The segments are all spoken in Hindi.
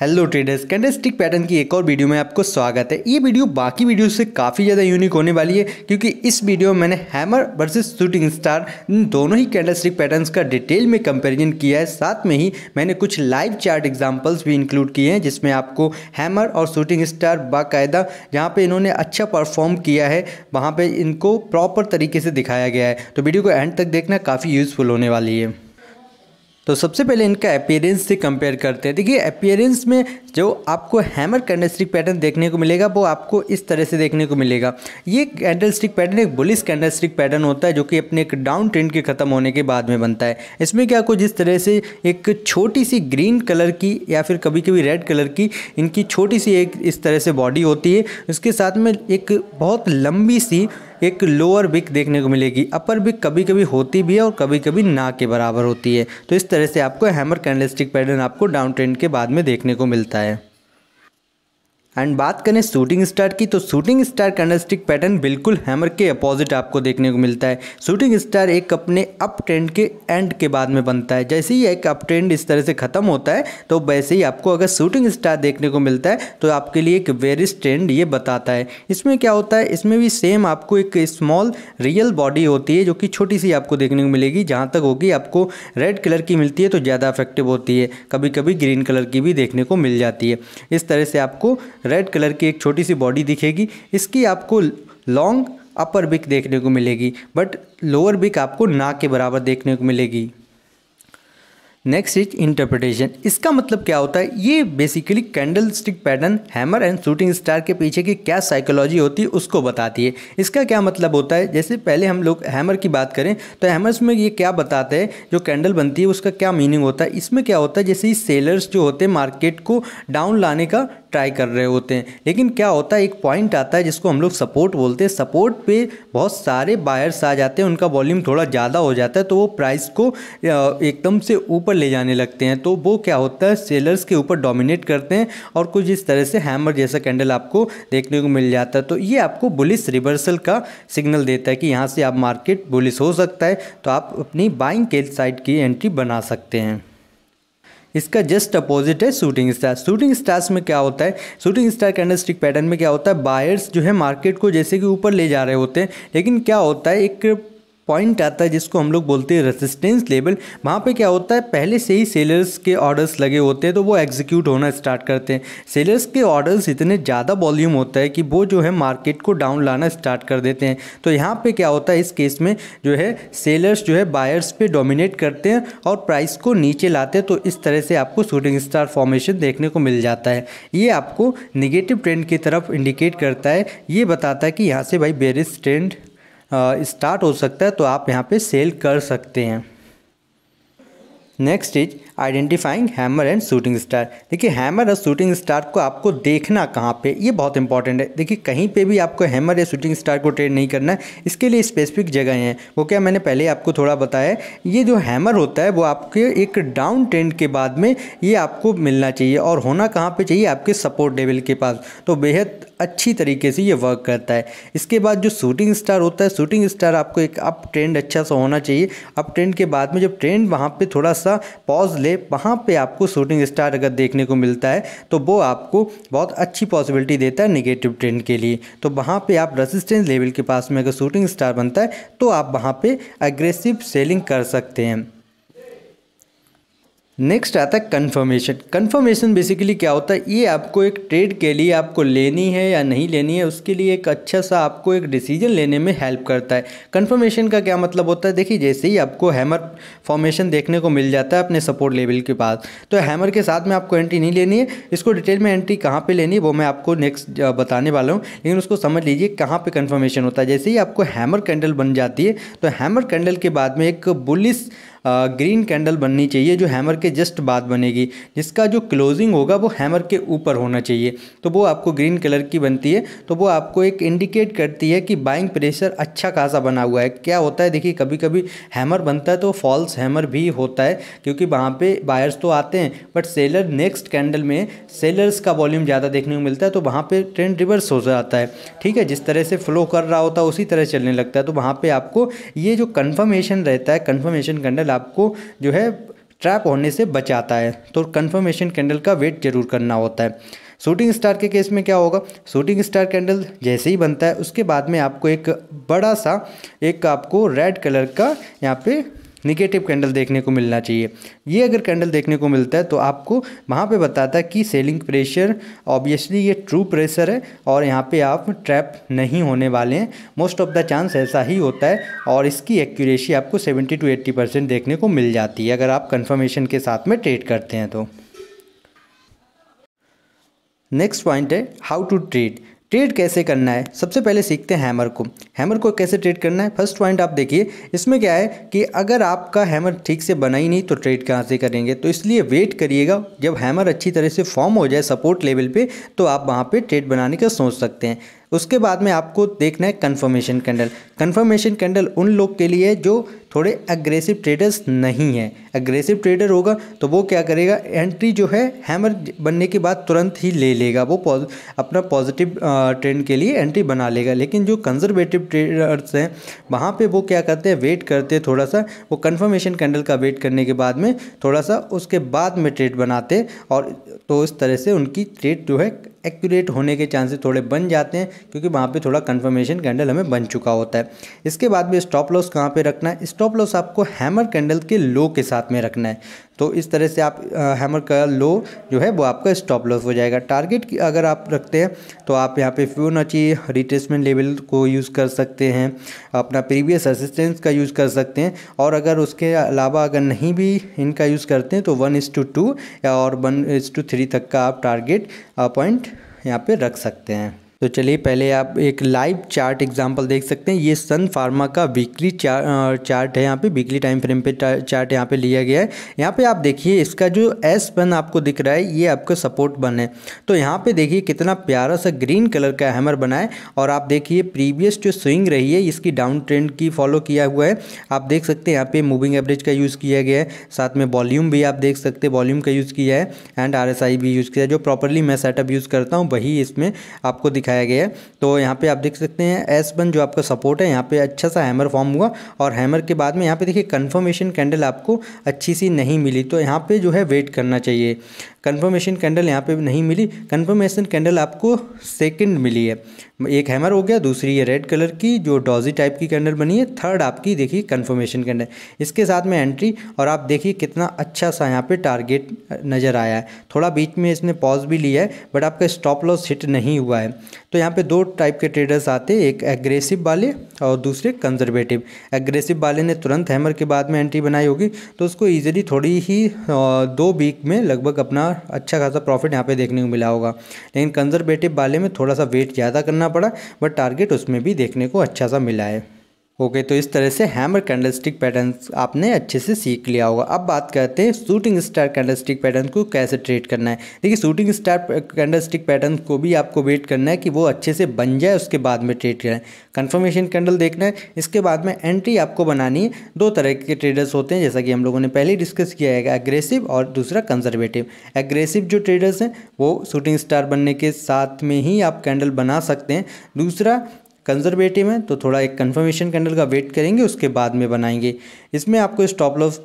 हेलो ट्रेडर्स कैंडलस्टिक पैटर्न की एक और वीडियो में आपको स्वागत है ये वीडियो बाकी वीडियो से काफ़ी ज़्यादा यूनिक होने वाली है क्योंकि इस वीडियो में मैंने हैमर वर्सेस शूटिंग स्टार इन दोनों ही कैंडलस्टिक पैटर्न्स का डिटेल में कंपैरिजन किया है साथ में ही मैंने कुछ लाइव चार्ट एग्जाम्पल्स भी इंक्लूड किए हैं जिसमें आपको हैमर और शूटिंग स्टार बाकायदा जहाँ पर इन्होंने अच्छा परफॉर्म किया है वहाँ पर इनको प्रॉपर तरीके से दिखाया गया है तो वीडियो को एंड तक देखना काफ़ी यूज़फुल होने वाली है तो सबसे पहले इनका अपियरेंस से कंपेयर करते हैं देखिए अपियरेंस में जो आपको हैमर कैंडल स्टिक पैटर्न देखने को मिलेगा वो आपको इस तरह से देखने को मिलेगा ये कैंडल स्टिक पैटर्न एक बुलिस कैंडल स्टिक पैटर्न होता है जो कि अपने एक डाउन ट्रेंड के ख़त्म होने के बाद में बनता है इसमें क्या कुछ इस तरह से एक छोटी सी ग्रीन कलर की या फिर कभी कभी रेड कलर की इनकी छोटी सी एक इस तरह से बॉडी होती है उसके साथ में एक बहुत लंबी सी एक लोअर बिक देखने को मिलेगी अपर बिक कभी कभी होती भी है और कभी कभी ना के बराबर होती है तो इस तरह से आपको हैमर कैंडल स्टिक पैटर्न आपको डाउन ट्रेंड के बाद में देखने को मिलता है एंड बात करें शूटिंग स्टार की तो शूटिंग स्टार कैंडलस्टिक पैटर्न बिल्कुल हैमर के अपोजिट आपको देखने को मिलता है शूटिंग स्टार एक अपने अप ट्रेंड के एंड के बाद में बनता है जैसे ही एक अप ट्रेंड इस तरह से ख़त्म होता है तो वैसे ही आपको अगर शूटिंग स्टार देखने को मिलता है तो आपके लिए एक वेरिस ट्रेंड ये बताता है इसमें क्या होता है इसमें भी सेम आपको एक स्मॉल रियल बॉडी होती है जो कि छोटी सी आपको देखने को मिलेगी जहाँ तक होगी आपको रेड कलर की मिलती है तो ज़्यादा अफेक्टिव होती है कभी कभी ग्रीन कलर की भी देखने को मिल जाती है इस तरह से आपको रेड कलर की एक छोटी सी बॉडी दिखेगी इसकी आपको लॉन्ग अपर बिक देखने को मिलेगी बट लोअर बिक आपको नाक के बराबर देखने को मिलेगी नेक्स्ट इज इंटरप्रिटेशन इसका मतलब क्या होता है ये basically candle stick pattern hammer and shooting star के पीछे की क्या साइकोलॉजी होती है उसको बताती है इसका क्या मतलब होता है जैसे पहले हम लोग हैमर की बात करें तो हैमर्स में ये क्या बताते हैं जो कैंडल बनती है उसका क्या मीनिंग होता है इसमें क्या होता है जैसे सेलर्स जो होते हैं मार्केट को डाउन लाने का ट्राई कर रहे होते हैं लेकिन क्या होता है एक पॉइंट आता है जिसको हम लोग सपोर्ट बोलते हैं सपोर्ट पे बहुत सारे बायर्स आ जाते हैं उनका वॉल्यूम थोड़ा ज़्यादा हो जाता है तो वो प्राइस को एकदम से ऊपर ले जाने लगते हैं तो वो क्या होता है सेलर्स के ऊपर डोमिनेट करते हैं और कुछ इस तरह से हैमर जैसा कैंडल आपको देखने को मिल जाता है तो ये आपको बुलिस रिवर्सल का सिग्नल देता है कि यहाँ से आप मार्केट बुलिस हो सकता है तो आप अपनी बाइंग के साइड की एंट्री बना सकते हैं इसका जस्ट अपोजिट है शूटिंग स्टार शूटिंग स्टार्स में क्या होता है शूटिंग स्टार कैंडलस्टिक पैटर्न में क्या होता है बायर्स जो है मार्केट को जैसे कि ऊपर ले जा रहे होते हैं लेकिन क्या होता है एक पॉइंट आता है जिसको हम लोग बोलते हैं रेजिस्टेंस लेवल वहाँ पे क्या होता है पहले से ही सेलर्स के ऑर्डर्स लगे होते हैं तो वो एग्जीक्यूट होना स्टार्ट करते हैं सेलर्स के ऑर्डर्स इतने ज़्यादा वॉल्यूम होता है कि वो जो है मार्केट को डाउन लाना स्टार्ट कर देते हैं तो यहाँ पे क्या होता है इस केस में जो है सेलर्स जो है बायर्स पर डोमिनेट करते हैं और प्राइस को नीचे लाते हैं तो इस तरह से आपको शूटिंग स्टार फॉर्मेशन देखने को मिल जाता है ये आपको निगेटिव ट्रेंड की तरफ इंडिकेट करता है ये बताता है कि यहाँ से भाई बेरिस ट्रेंड स्टार्ट हो सकता है तो आप यहाँ पे सेल कर सकते हैं next is identifying hammer and shooting star देखिए हैमर और शूटिंग स्टार को आपको देखना कहाँ पे ये बहुत इंपॉर्टेंट है देखिए कहीं पे भी आपको हैमर या शूटिंग स्टार को ट्रेड नहीं करना है इसके लिए स्पेसिफिक जगह हैं वो क्या मैंने पहले आपको थोड़ा बताया ये जो हैमर होता है वो आपके एक डाउन ट्रेंड के बाद में ये आपको मिलना चाहिए और होना कहाँ पर चाहिए आपके सपोर्ट लेवल के पास तो बेहद अच्छी तरीके से ये वर्क करता है इसके बाद जो शूटिंग स्टार होता है शूटिंग स्टार आपको एक अप ट्रेंड अच्छा सा होना चाहिए अप ट्रेंड के बाद में जब ट्रेंड वहाँ पर थोड़ा सा पॉज ले वहाँ पे आपको शूटिंग स्टार अगर देखने को मिलता है तो वो आपको बहुत अच्छी पॉसिबिलिटी देता है निगेटिव ट्रेंड के लिए तो वहाँ पे आप रेजिस्टेंस लेवल के पास में अगर शूटिंग स्टार बनता है तो आप वहाँ पे अग्रेसिव सेलिंग कर सकते हैं नेक्स्ट आता है कन्फर्मेशन कन्फर्मेशन बेसिकली क्या होता है ये आपको एक ट्रेड के लिए आपको लेनी है या नहीं लेनी है उसके लिए एक अच्छा सा आपको एक डिसीजन लेने में हेल्प करता है कन्फर्मेशन का क्या मतलब होता है देखिए जैसे ही आपको हैमर फॉर्मेशन देखने को मिल जाता है अपने सपोर्ट लेवल के पास तो हैमर के साथ में आपको एंट्री नहीं लेनी है इसको डिटेल में एंट्री कहाँ पर लेनी है वो मैं आपको नेक्स्ट बताने वाला हूँ लेकिन उसको समझ लीजिए कहाँ पर कन्फर्मेशन होता है जैसे ही आपको हैमर कैंडल बन जाती है तो हैमर कैंडल के बाद में एक बुलिस ग्रीन कैंडल बननी चाहिए जो हैमर के जस्ट बाद बनेगी जिसका जो क्लोजिंग होगा वो हैमर के ऊपर होना चाहिए तो वो आपको ग्रीन कलर की बनती है तो वो आपको एक इंडिकेट करती है कि बाइंग प्रेशर अच्छा खासा बना हुआ है क्या होता है देखिए कभी कभी हैमर बनता है तो फॉल्स हैमर भी होता है क्योंकि वहाँ पर बायर्स तो आते हैं बट सेलर नेक्स्ट कैंडल में सेलर्स का वॉल्यूम ज़्यादा देखने को मिलता है तो वहाँ पर ट्रेंड रिवर्स हो जाता है ठीक है जिस तरह से फ्लो कर रहा होता है उसी तरह चलने लगता है तो वहाँ पर आपको ये जो कन्फर्मेशन रहता है कन्फर्मेशन कैंडल आपको जो है ट्रैप होने से बचाता है तो कन्फर्मेशन कैंडल का वेट जरूर करना होता है शूटिंग स्टार के केस में क्या होगा शूटिंग स्टार कैंडल जैसे ही बनता है उसके बाद में आपको एक बड़ा सा एक आपको रेड कलर का यहाँ पे निगेटिव कैंडल देखने को मिलना चाहिए ये अगर कैंडल देखने को मिलता है तो आपको वहाँ पे बताता है कि सेलिंग प्रेशर ऑब्वियसली ये ट्रू प्रेशर है और यहाँ पे आप ट्रैप नहीं होने वाले हैं मोस्ट ऑफ द चांस ऐसा ही होता है और इसकी एक्यूरेसी आपको सेवेंटी टू एट्टी परसेंट देखने को मिल जाती है अगर आप कन्फर्मेशन के साथ में ट्रेड करते हैं तो नेक्स्ट पॉइंट है हाउ टू ट्रेड ट्रेड कैसे करना है सबसे पहले सीखते हैं हैमर को हैमर को कैसे ट्रेड करना है फर्स्ट पॉइंट आप देखिए इसमें क्या है कि अगर आपका हैमर ठीक से बना ही नहीं तो ट्रेड कहाँ से करेंगे तो इसलिए वेट करिएगा जब हैमर अच्छी तरह से फॉर्म हो जाए सपोर्ट लेवल पे तो आप वहाँ पे ट्रेड बनाने का सोच सकते हैं उसके बाद में आपको देखना है कन्फर्मेशन कैंडल कन्फर्मेशन कैंडल उन लोग के लिए जो थोड़े अग्रेसिव ट्रेडर्स नहीं हैं अग्रेसिव ट्रेडर होगा तो वो क्या करेगा एंट्री जो है हैमर बनने के बाद तुरंत ही ले लेगा वो पॉज, अपना पॉजिटिव ट्रेंड के लिए एंट्री बना लेगा लेकिन जो कंजर्वेटिव ट्रेडर्स हैं वहाँ पे वो क्या करते हैं वेट करते हैं थोड़ा सा वो कन्फर्मेशन कैंडल का वेट करने के बाद में थोड़ा सा उसके बाद में ट्रेड बनाते और तो इस तरह से उनकी ट्रेड जो है एक्यूरेट होने के चांसेस थोड़े बन जाते हैं क्योंकि वहाँ पे थोड़ा कंफर्मेशन कैंडल हमें बन चुका होता है इसके बाद में स्टॉप लॉस कहाँ पे रखना है स्टॉप लॉस आपको हैमर कैंडल के लो के साथ में रखना है तो इस तरह से आप हैमर का लो जो है वो आपका स्टॉप लॉस हो जाएगा टारगेट अगर आप रखते हैं तो आप यहाँ पे फ्यूनाची रिट्रेसमेंट लेवल को यूज़ कर सकते हैं अपना प्रीवियस असिस्टेंस का यूज़ कर सकते हैं और अगर उसके अलावा अगर नहीं भी इनका यूज़ करते हैं तो वन इस टू टू या और वन इस टू थ्री तक का आप टारगेट पॉइंट यहाँ पर रख सकते हैं तो चलिए पहले आप एक लाइव चार्ट एग्जांपल देख सकते हैं ये सन फार्मा का वीकली चार, चार्ट है यहाँ पे वीकली टाइम फ्रेम पे चार्ट यहाँ पे लिया गया है यहाँ पे आप देखिए इसका जो एस बन आपको दिख रहा है ये आपका सपोर्ट बन है तो यहाँ पे देखिए कितना प्यारा सा ग्रीन कलर का हैमर बना है और आप देखिए प्रीवियस जो स्विंग रही है इसकी डाउन ट्रेंड की फॉलो किया हुआ है आप देख सकते हैं यहाँ पे मूविंग एवरेज का यूज़ किया गया है साथ में वॉल्यूम भी आप देख सकते हैं वॉल्यूम का यूज़ किया है एंड आर भी यूज़ किया है जो प्रॉपरली मैं सेटअप यूज़ करता हूँ वही इसमें आपको दिख दिखाया गया है तो यहाँ पे आप देख सकते हैं एस वन जो आपका सपोर्ट है यहाँ पे अच्छा सा हैमर फॉर्म हुआ और हैमर के बाद में यहाँ पे देखिए कन्फर्मेशन कैंडल आपको अच्छी सी नहीं मिली तो यहाँ पे जो है वेट करना चाहिए कन्फर्मेशन कैंडल यहाँ पे नहीं मिली कन्फर्मेशन कैंडल आपको सेकंड मिली है एक हैमर हो गया दूसरी ये रेड कलर की जो डॉजी टाइप की कैंडल बनी है थर्ड आपकी देखिए कन्फर्मेशन कैंडल इसके साथ में एंट्री और आप देखिए कितना अच्छा सा यहाँ पे टारगेट नज़र आया है थोड़ा बीच में इसने पॉज भी लिया है बट आपका स्टॉप लॉस हिट नहीं हुआ है तो यहाँ पे दो टाइप के ट्रेडर्स आते हैं एक एग्रेसिव वाले और दूसरे कंजर्वेटिव एग्रेसिव वाले ने तुरंत हैमर के बाद में एंट्री बनाई होगी तो उसको ईजिली थोड़ी ही दो वीक में लगभग अपना अच्छा खासा प्रॉफिट यहाँ पर देखने को मिला होगा लेकिन कंजर्वेटिव वाले में थोड़ा सा वेट ज़्यादा करना करना पड़ा बट टारगेट उसमें भी देखने को अच्छा सा मिला है ओके तो इस तरह से हैमर कैंडलस्टिक पैटर्न आपने अच्छे से सीख लिया होगा अब बात करते हैं शूटिंग स्टार कैंडलस्टिक पैटर्न को कैसे ट्रेड करना है देखिए शूटिंग स्टार कैंडलस्टिक पैटर्न को भी आपको वेट करना है कि वो अच्छे से बन जाए उसके बाद में ट्रेड करें कंफर्मेशन कन्फर्मेशन कैंडल देखना है इसके बाद में एंट्री आपको बनानी है दो तरह के ट्रेडर्स होते हैं जैसा कि हम लोगों ने पहले डिस्कस किया है एग्रेसिव और दूसरा कंजर्वेटिव एग्रेसिव जो ट्रेडर्स हैं वो शूटिंग स्टार बनने के साथ में ही आप कैंडल बना सकते हैं दूसरा कंजर्वेटिव है तो थोड़ा एक कन्फर्मेशन कैंडल का वेट करेंगे उसके बाद में बनाएंगे इसमें आपको stop loss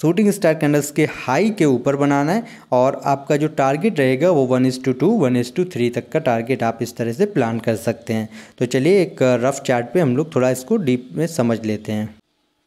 shooting star candles के हाई के ऊपर बनाना है और आपका जो टारगेट रहेगा वो one is to two two is is to two का टारगेट आप इस तरह से प्लान कर सकते हैं तो चलिए एक रफ़ चार्ट पे हम लोग थोड़ा इसको डीप में समझ लेते हैं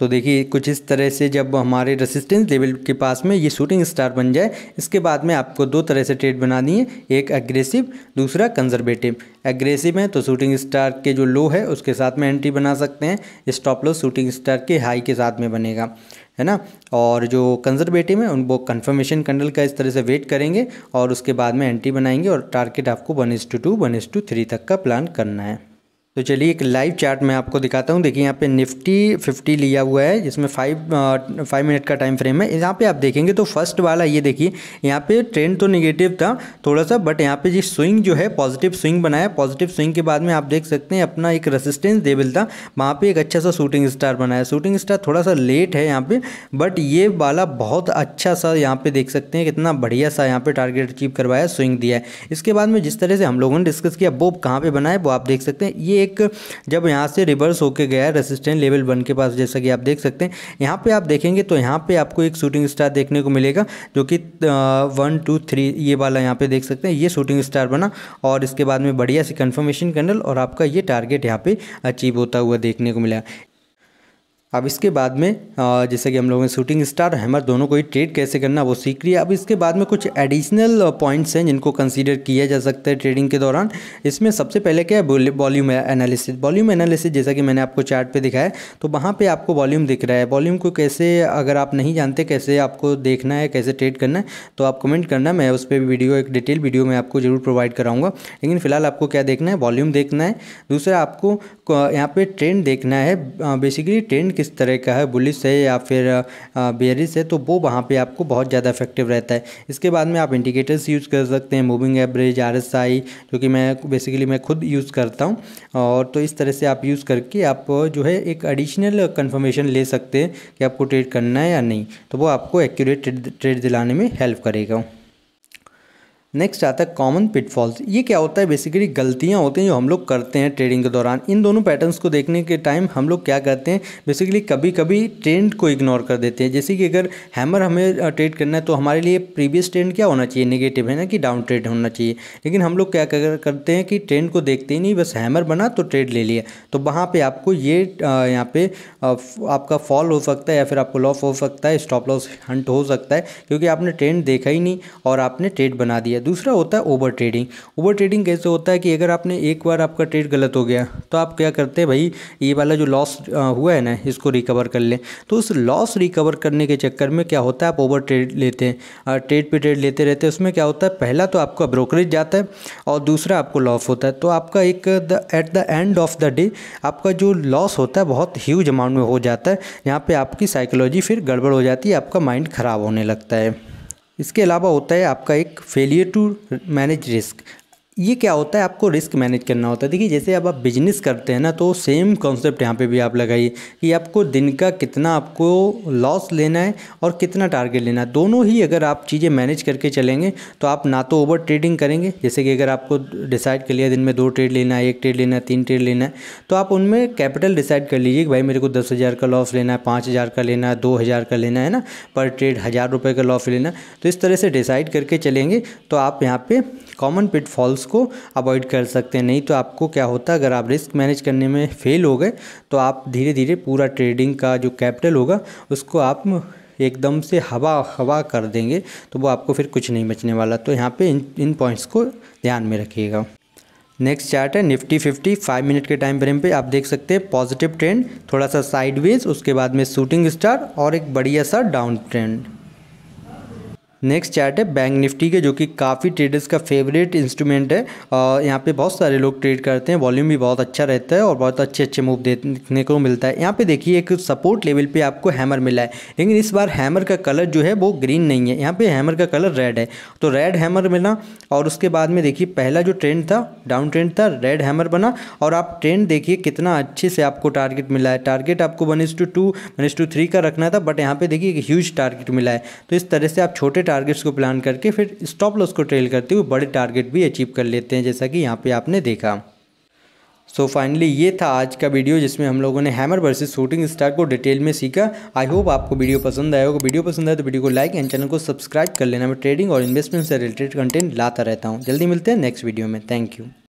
तो देखिए कुछ इस तरह से जब हमारे रेसिस्टेंस लेवल के पास में ये शूटिंग स्टार बन जाए इसके बाद में आपको दो तरह से ट्रेड बनानी है एक एग्रेसिव दूसरा कंजर्वेटिव एग्रेसिव है तो शूटिंग स्टार के जो लो है उसके साथ में एंट्री बना सकते हैं स्टॉप लॉस शूटिंग स्टार के हाई के साथ में बनेगा है ना और जो कंजर्वेटिव है उन वो कन्फर्मेशन कैंडल का इस तरह से वेट करेंगे और उसके बाद में एंट्री बनाएंगे और टारगेट आपको one S to two two S is to two का प्लान करना है तो चलिए एक लाइव चार्ट मैं आपको दिखाता हूँ देखिए यहाँ पे निफ्टी फिफ्टी लिया हुआ है जिसमें फाइव फाइव मिनट का टाइम फ्रेम है यहाँ पे आप देखेंगे तो फर्स्ट वाला ये देखिए यहाँ पे ट्रेंड तो निगेटिव था थोड़ा सा बट यहाँ पे जी स्विंग जो है पॉजिटिव स्विंग बनाया पॉजिटिव स्विंग के बाद में आप देख सकते हैं अपना एक रेसिस्टेंस देवल था वहाँ पर एक अच्छा सा शूटिंग स्टार बनाया शूटिंग स्टार थोड़ा सा लेट है यहाँ पर बट ये वाला बहुत अच्छा सा यहाँ पर देख सकते हैं कितना बढ़िया सा यहाँ पर टारगेट अचीव करवाया स्विंग दिया है इसके बाद में जिस तरह से हम लोगों ने डिस्कस किया वो कहाँ पर बनाए वो आप देख सकते हैं ये एक जब यहाँ से रिवर्स होके गया है रेसिस्टेंट लेवल वन के पास जैसा कि आप देख सकते हैं यहाँ पे आप देखेंगे तो यहाँ पे आपको एक शूटिंग स्टार देखने को मिलेगा जो कि वन टू थ्री ये वाला यहाँ पे देख सकते हैं ये शूटिंग स्टार बना और इसके बाद में बढ़िया सी कन्फर्मेशन कैंडल और आपका ये टारगेट यहाँ पर अचीव होता हुआ देखने को मिला अब इसके बाद में जैसे कि हम लोगों ने शूटिंग स्टार हैमर दोनों को ही ट्रेड कैसे करना वो सीख लिया अब इसके बाद में कुछ एडिशनल पॉइंट्स हैं जिनको कंसीडर किया जा सकता है ट्रेडिंग के दौरान इसमें सबसे पहले क्या है वॉल्यूम एनालिसिस वॉल्यूम एनालिसिस जैसा कि मैंने आपको चार्ट पे दिखाया तो वहाँ पर आपको वॉल्यूम दिख रहा है वॉल्यूम को कैसे अगर आप नहीं जानते कैसे आपको देखना है कैसे ट्रेड करना है तो आप कमेंट करना मैं उस पर वीडियो एक डिटेल वीडियो मैं आपको जरूर प्रोवाइड कराऊंगा लेकिन फिलहाल आपको क्या देखना है वॉल्यूम देखना है दूसरा आपको यहाँ पर ट्रेंड देखना है बेसिकली ट्रेंड किस तरह का है बुलिस है या फिर बेरिस है तो वो वहाँ पे आपको बहुत ज़्यादा इफेक्टिव रहता है इसके बाद में आप इंडिकेटर्स यूज़ कर सकते हैं moving average R S I जो कि मैं बेसिकली मैं खुद यूज़ करता हूँ और तो इस तरह से आप यूज़ करके आप जो है एक एडिशनल कन्फर्मेशन ले सकते हैं कि आपको ट्रेड करना है या नहीं तो वो आपको एक्यूरेट ट्रेड दिलाने में हेल्प करेगा नेक्स्ट आता है कॉमन पिटफॉल्स ये क्या होता है बेसिकली गलतियां होती हैं जो हम लोग करते हैं ट्रेडिंग के दौरान इन दोनों पैटर्न्स को देखने के टाइम हम लोग क्या करते हैं बेसिकली कभी कभी ट्रेंड को इग्नोर कर देते हैं जैसे कि अगर हैमर हमें ट्रेड करना है तो हमारे लिए प्रीवियस ट्रेंड क्या होना चाहिए निगेटिव है ना कि डाउन ट्रेड होना चाहिए लेकिन हम लोग क्या करते हैं कि ट्रेंड को देखते ही नहीं बस हैमर बना तो ट्रेड ले लिया तो वहाँ पर आपको ये यहाँ पर आपका फॉल हो सकता है या फिर आपको लॉफ हो सकता है स्टॉप लॉस हंट हो सकता है क्योंकि आपने ट्रेंड देखा ही नहीं और आपने ट्रेड बना दिया है दूसरा होता है ओवर ट्रेडिंग ओवर ट्रेडिंग कैसे होता है कि अगर आपने एक बार आपका ट्रेड गलत हो गया तो आप क्या करते हैं भाई ये वाला जो लॉस हुआ है ना इसको रिकवर कर लें तो उस लॉस रिकवर करने के चक्कर में क्या होता है आप ओवर ट्रेड लेते हैं ट्रेड पर ट्रेड लेते रहते हैं उसमें क्या होता है पहला तो आपका ब्रोकरेज जाता है और दूसरा आपको लॉस होता है तो आपका एक at the end of the day आपका जो लॉस होता है बहुत ह्यूज अमाउंट में हो जाता है यहाँ पर आपकी साइकोलॉजी फिर गड़बड़ हो जाती है आपका माइंड ख़राब होने लगता है इसके अलावा होता है आपका एक फेलियर टू मैनेज रिस्क ये क्या होता है आपको रिस्क मैनेज करना होता है देखिए जैसे अब आप बिजनेस करते हैं ना तो सेम कॉन्सेप्ट यहाँ पे भी आप लगाइए कि आपको दिन का कितना आपको लॉस लेना है और कितना टारगेट लेना है दोनों ही अगर आप चीज़ें मैनेज करके चलेंगे तो आप ना तो ओवर ट्रेडिंग करेंगे जैसे कि अगर आपको डिसाइड कर लिया दिन में दो ट्रेड लेना है एक ट्रेड लेना है तीन ट्रेड लेना है तो आप उनमें कैपिटल डिसाइड कर लीजिए कि भाई मेरे को दस हज़ार का लॉस लेना है पाँच हज़ार का लेना है दो हज़ार का लेना है ना पर ट्रेड हज़ार रुपये का लॉस लेना तो इस तरह से डिसाइड करके चलेंगे तो आप यहाँ पर कॉमन पिटफॉल्स को अवॉइड कर सकते हैं नहीं तो आपको क्या होता है अगर आप रिस्क मैनेज करने में फेल हो गए तो आप धीरे धीरे पूरा ट्रेडिंग का जो कैपिटल होगा उसको आप एकदम से हवा हवा कर देंगे तो वो आपको फिर कुछ नहीं बचने वाला तो यहाँ पे इन इन पॉइंट्स को ध्यान में रखिएगा नेक्स्ट चार्ट है निफ्टी फिफ्टी फाइव मिनट के टाइम फ्रेम पे आप देख सकते हैं पॉजिटिव ट्रेंड थोड़ा सा साइडवेज उसके बाद में शूटिंग स्टार और एक बढ़िया सा डाउन ट्रेंड नेक्स्ट चार्ट है बैंक निफ्टी के जो कि काफ़ी ट्रेडर्स का फेवरेट इंस्ट्रूमेंट है और यहाँ पे बहुत सारे लोग ट्रेड करते हैं वॉल्यूम भी बहुत अच्छा रहता है और बहुत अच्छे अच्छे मूव देखने को मिलता है यहाँ पे देखिए एक सपोर्ट लेवल पे आपको हैमर मिला है लेकिन इस बार हैमर का कलर जो है वो ग्रीन नहीं है यहाँ पर हैमर का कलर रेड है तो रेड हैमर मिला और उसके बाद में देखिए पहला जो ट्रेंड था डाउन ट्रेंड था रेड हैमर बना और आप ट्रेंड देखिए कितना अच्छे से आपको टारगेट मिला है टारगेट आपको one two two one two three का रखना था बट यहाँ पर देखिए एक ह्यूज टारगेट मिला है तो इस तरह से आप छोटे टारगेट्स को प्लान करके फिर स्टॉप लॉस को ट्रेल करते हुए बड़े टारगेट भी अचीव कर लेते हैं जैसा कि यहाँ पे आपने देखा सो so फाइनली ये था आज का वीडियो जिसमें हम लोगों ने हैमर वर्सेस शूटिंग स्टार को डिटेल में सीखा आई होप आपको वीडियो पसंद आया होगा वीडियो पसंद आया तो वीडियो को लाइक एंड चैनल को सब्सक्राइब कर लेना मैं ट्रेडिंग और इन्वेस्टमेंट से रिलेटेड कंटेंट लाता रहता हूँ जल्दी मिलते हैं नेक्स्ट वीडियो में थैंक यू